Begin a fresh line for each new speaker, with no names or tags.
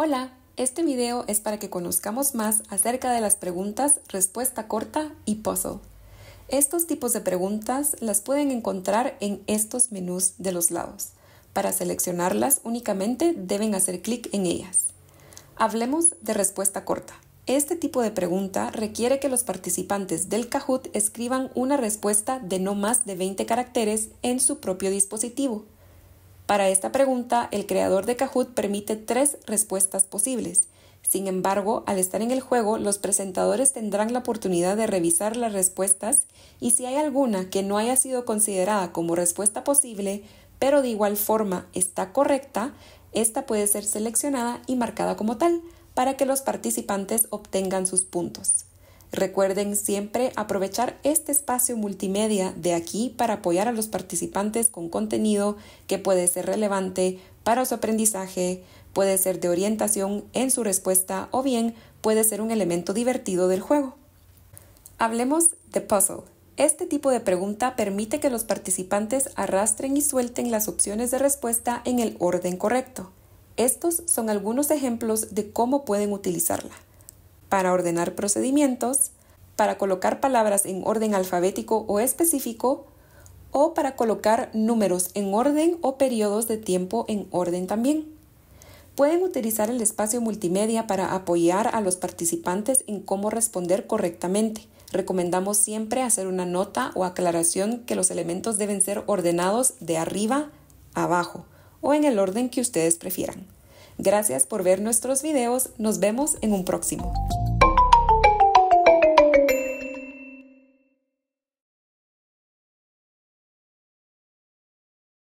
Hola, este video es para que conozcamos más acerca de las preguntas respuesta corta y puzzle. Estos tipos de preguntas las pueden encontrar en estos menús de los lados. Para seleccionarlas únicamente deben hacer clic en ellas. Hablemos de respuesta corta. Este tipo de pregunta requiere que los participantes del Kahoot escriban una respuesta de no más de 20 caracteres en su propio dispositivo. Para esta pregunta, el creador de Kahoot permite tres respuestas posibles. Sin embargo, al estar en el juego, los presentadores tendrán la oportunidad de revisar las respuestas y si hay alguna que no haya sido considerada como respuesta posible, pero de igual forma está correcta, esta puede ser seleccionada y marcada como tal para que los participantes obtengan sus puntos. Recuerden siempre aprovechar este espacio multimedia de aquí para apoyar a los participantes con contenido que puede ser relevante para su aprendizaje, puede ser de orientación en su respuesta o bien puede ser un elemento divertido del juego. Hablemos de puzzle. Este tipo de pregunta permite que los participantes arrastren y suelten las opciones de respuesta en el orden correcto. Estos son algunos ejemplos de cómo pueden utilizarla para ordenar procedimientos, para colocar palabras en orden alfabético o específico, o para colocar números en orden o periodos de tiempo en orden también. Pueden utilizar el espacio multimedia para apoyar a los participantes en cómo responder correctamente. Recomendamos siempre hacer una nota o aclaración que los elementos deben ser ordenados de arriba a abajo o en el orden que ustedes prefieran. Gracias por ver nuestros videos, nos vemos en un próximo.